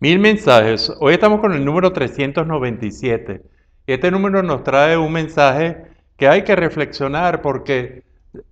Mil mensajes. Hoy estamos con el número 397. Este número nos trae un mensaje que hay que reflexionar porque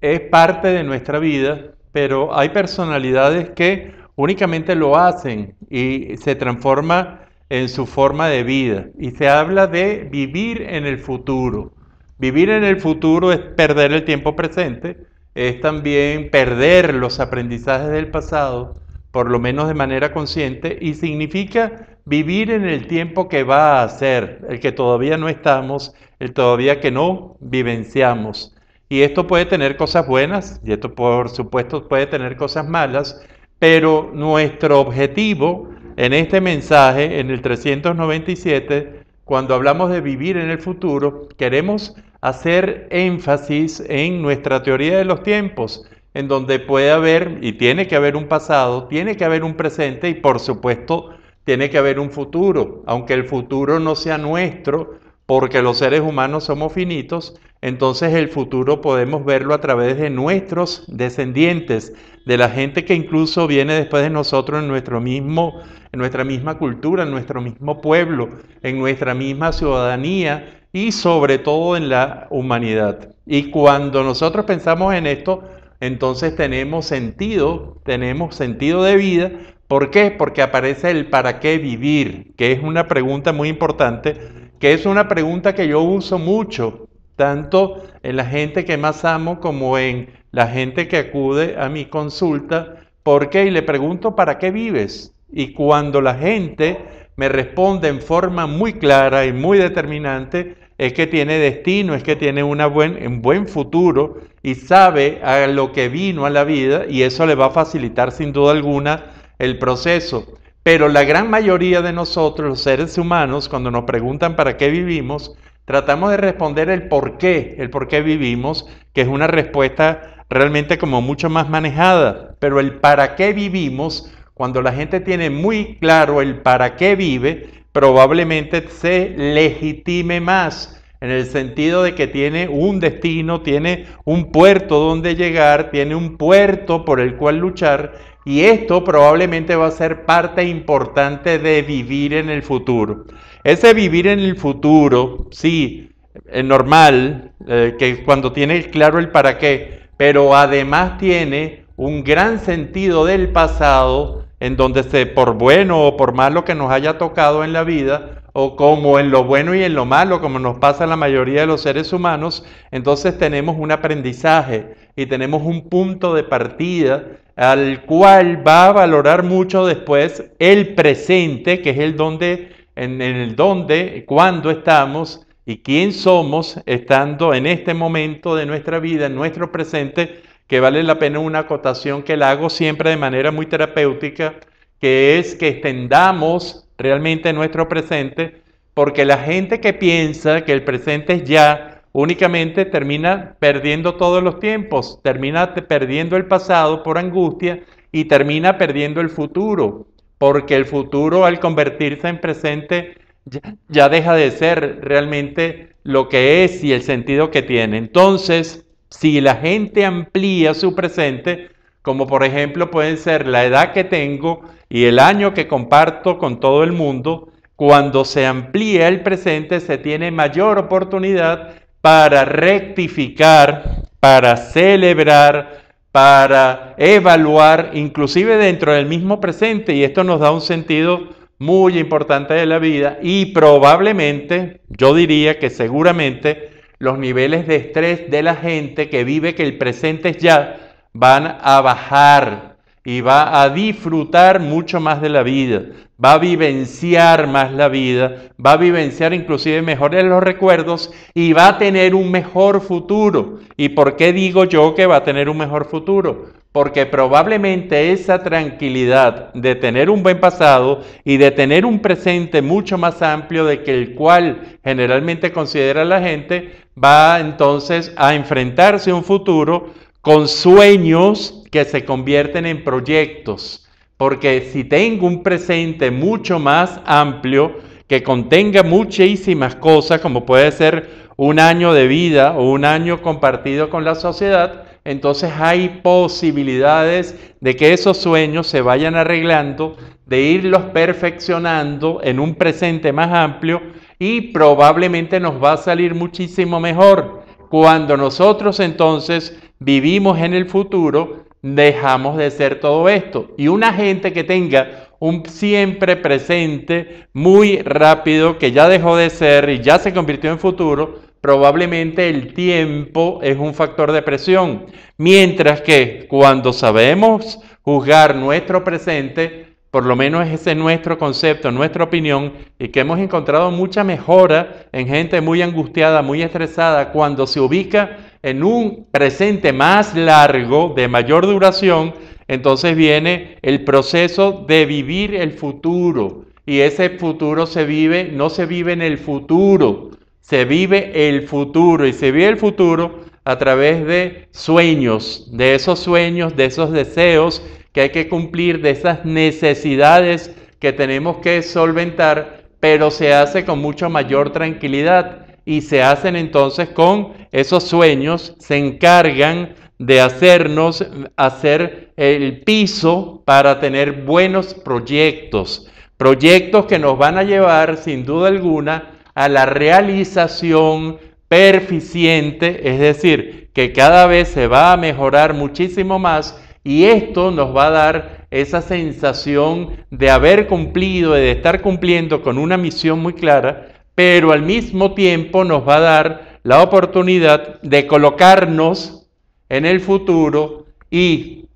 es parte de nuestra vida, pero hay personalidades que únicamente lo hacen y se transforma en su forma de vida. Y se habla de vivir en el futuro. Vivir en el futuro es perder el tiempo presente, es también perder los aprendizajes del pasado por lo menos de manera consciente, y significa vivir en el tiempo que va a ser, el que todavía no estamos, el todavía que no vivenciamos. Y esto puede tener cosas buenas, y esto por supuesto puede tener cosas malas, pero nuestro objetivo en este mensaje, en el 397, cuando hablamos de vivir en el futuro, queremos hacer énfasis en nuestra teoría de los tiempos, en donde puede haber y tiene que haber un pasado, tiene que haber un presente y por supuesto tiene que haber un futuro. Aunque el futuro no sea nuestro, porque los seres humanos somos finitos, entonces el futuro podemos verlo a través de nuestros descendientes, de la gente que incluso viene después de nosotros en, nuestro mismo, en nuestra misma cultura, en nuestro mismo pueblo, en nuestra misma ciudadanía y sobre todo en la humanidad. Y cuando nosotros pensamos en esto, entonces tenemos sentido, tenemos sentido de vida. ¿Por qué? Porque aparece el para qué vivir, que es una pregunta muy importante, que es una pregunta que yo uso mucho, tanto en la gente que más amo como en la gente que acude a mi consulta. ¿Por qué? Y le pregunto, ¿para qué vives? Y cuando la gente me responde en forma muy clara y muy determinante, es que tiene destino, es que tiene una buen, un buen futuro y sabe a lo que vino a la vida y eso le va a facilitar sin duda alguna el proceso. Pero la gran mayoría de nosotros, los seres humanos, cuando nos preguntan para qué vivimos, tratamos de responder el por qué, el por qué vivimos, que es una respuesta realmente como mucho más manejada. Pero el para qué vivimos, cuando la gente tiene muy claro el para qué vive, probablemente se legitime más en el sentido de que tiene un destino, tiene un puerto donde llegar, tiene un puerto por el cual luchar y esto probablemente va a ser parte importante de vivir en el futuro. Ese vivir en el futuro, sí, eh, eh, es normal, que cuando tiene claro el para qué, pero además tiene un gran sentido del pasado en donde se, por bueno o por malo que nos haya tocado en la vida, o como en lo bueno y en lo malo, como nos pasa a la mayoría de los seres humanos, entonces tenemos un aprendizaje y tenemos un punto de partida al cual va a valorar mucho después el presente, que es el donde, en el donde, cuando estamos y quién somos estando en este momento de nuestra vida, en nuestro presente, que vale la pena una acotación que la hago siempre de manera muy terapéutica, que es que extendamos realmente nuestro presente, porque la gente que piensa que el presente es ya, únicamente termina perdiendo todos los tiempos, termina perdiendo el pasado por angustia y termina perdiendo el futuro, porque el futuro al convertirse en presente ya, ya deja de ser realmente lo que es y el sentido que tiene. Entonces, si la gente amplía su presente, como por ejemplo pueden ser la edad que tengo y el año que comparto con todo el mundo, cuando se amplía el presente se tiene mayor oportunidad para rectificar, para celebrar, para evaluar, inclusive dentro del mismo presente, y esto nos da un sentido muy importante de la vida y probablemente, yo diría que seguramente, los niveles de estrés de la gente que vive que el presente es ya van a bajar y va a disfrutar mucho más de la vida, va a vivenciar más la vida, va a vivenciar inclusive mejores los recuerdos y va a tener un mejor futuro. ¿Y por qué digo yo que va a tener un mejor futuro? Porque probablemente esa tranquilidad de tener un buen pasado y de tener un presente mucho más amplio de que el cual generalmente considera la gente, va entonces a enfrentarse a un futuro con sueños que se convierten en proyectos, porque si tengo un presente mucho más amplio, que contenga muchísimas cosas, como puede ser un año de vida o un año compartido con la sociedad, entonces hay posibilidades de que esos sueños se vayan arreglando, de irlos perfeccionando en un presente más amplio y probablemente nos va a salir muchísimo mejor. Cuando nosotros entonces vivimos en el futuro, dejamos de ser todo esto. Y una gente que tenga un siempre presente muy rápido, que ya dejó de ser y ya se convirtió en futuro, probablemente el tiempo es un factor de presión. Mientras que cuando sabemos juzgar nuestro presente, por lo menos ese es nuestro concepto, nuestra opinión, y que hemos encontrado mucha mejora en gente muy angustiada, muy estresada, cuando se ubica en un presente más largo, de mayor duración, entonces viene el proceso de vivir el futuro. Y ese futuro se vive, no se vive en el futuro, se vive el futuro. Y se vive el futuro a través de sueños, de esos sueños, de esos deseos que hay que cumplir, de esas necesidades que tenemos que solventar, pero se hace con mucha mayor tranquilidad y se hacen entonces con esos sueños, se encargan de hacernos hacer el piso para tener buenos proyectos, proyectos que nos van a llevar sin duda alguna a la realización perficiente, es decir, que cada vez se va a mejorar muchísimo más y esto nos va a dar esa sensación de haber cumplido, de estar cumpliendo con una misión muy clara, pero al mismo tiempo nos va a dar la oportunidad de colocarnos en el futuro y,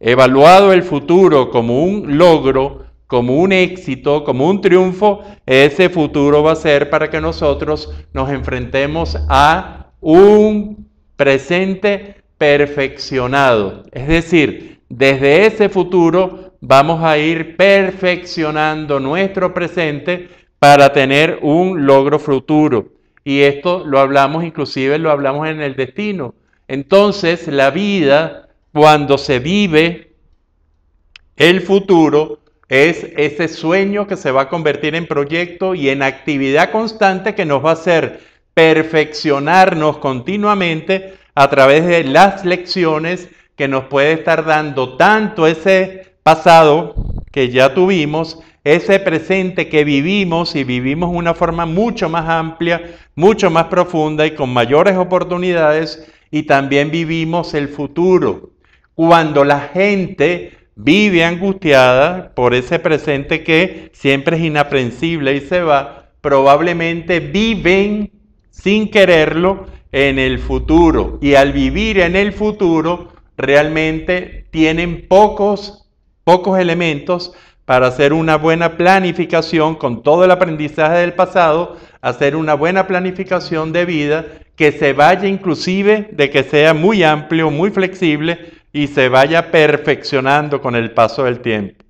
evaluado el futuro como un logro, como un éxito, como un triunfo, ese futuro va a ser para que nosotros nos enfrentemos a un presente perfeccionado. Es decir, desde ese futuro vamos a ir perfeccionando nuestro presente para tener un logro futuro. Y esto lo hablamos inclusive, lo hablamos en el destino. Entonces la vida, cuando se vive el futuro, es ese sueño que se va a convertir en proyecto y en actividad constante que nos va a hacer perfeccionarnos continuamente a través de las lecciones que nos puede estar dando tanto ese pasado que ya tuvimos, ese presente que vivimos y vivimos una forma mucho más amplia, mucho más profunda y con mayores oportunidades, y también vivimos el futuro. Cuando la gente vive angustiada por ese presente que siempre es inaprensible y se va, probablemente viven sin quererlo en el futuro. Y al vivir en el futuro, realmente tienen pocos, pocos elementos para hacer una buena planificación con todo el aprendizaje del pasado, hacer una buena planificación de vida que se vaya inclusive de que sea muy amplio, muy flexible y se vaya perfeccionando con el paso del tiempo.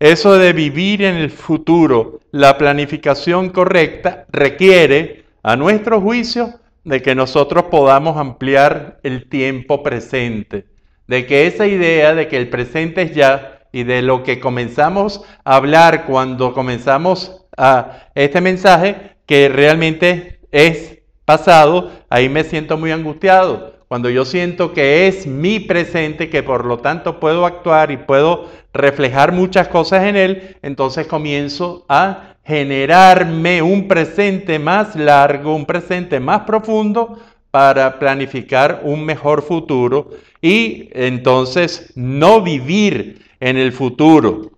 Eso de vivir en el futuro, la planificación correcta requiere, a nuestro juicio, de que nosotros podamos ampliar el tiempo presente, de que esa idea de que el presente es ya y de lo que comenzamos a hablar cuando comenzamos a este mensaje, que realmente es pasado, ahí me siento muy angustiado, cuando yo siento que es mi presente, que por lo tanto puedo actuar y puedo reflejar muchas cosas en él, entonces comienzo a generarme un presente más largo, un presente más profundo para planificar un mejor futuro y entonces no vivir en el futuro,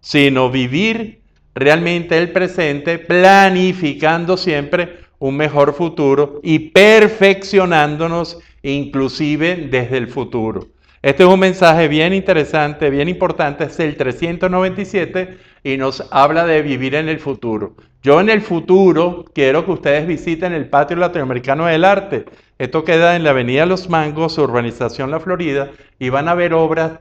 sino vivir realmente el presente planificando siempre un mejor futuro y perfeccionándonos inclusive desde el futuro. Este es un mensaje bien interesante, bien importante, es el 397 y nos habla de vivir en el futuro. Yo en el futuro quiero que ustedes visiten el Patio Latinoamericano del Arte. Esto queda en la Avenida Los Mangos, urbanización La Florida, y van a ver obras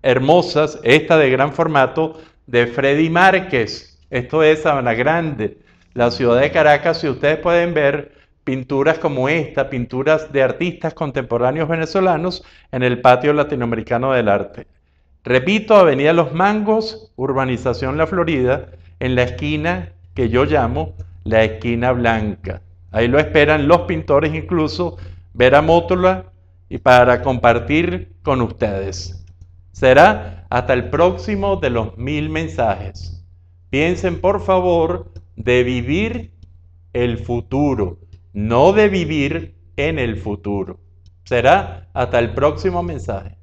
hermosas, esta de gran formato, de Freddy Márquez. Esto es Sabana Grande, la ciudad de Caracas, y ustedes pueden ver pinturas como esta, pinturas de artistas contemporáneos venezolanos en el patio latinoamericano del arte. Repito, Avenida Los Mangos, urbanización La Florida, en la esquina que yo llamo la esquina blanca. Ahí lo esperan los pintores, incluso Vera Mótula, y para compartir con ustedes. Será hasta el próximo de los mil mensajes. Piensen, por favor, de vivir el futuro no de vivir en el futuro. Será hasta el próximo mensaje.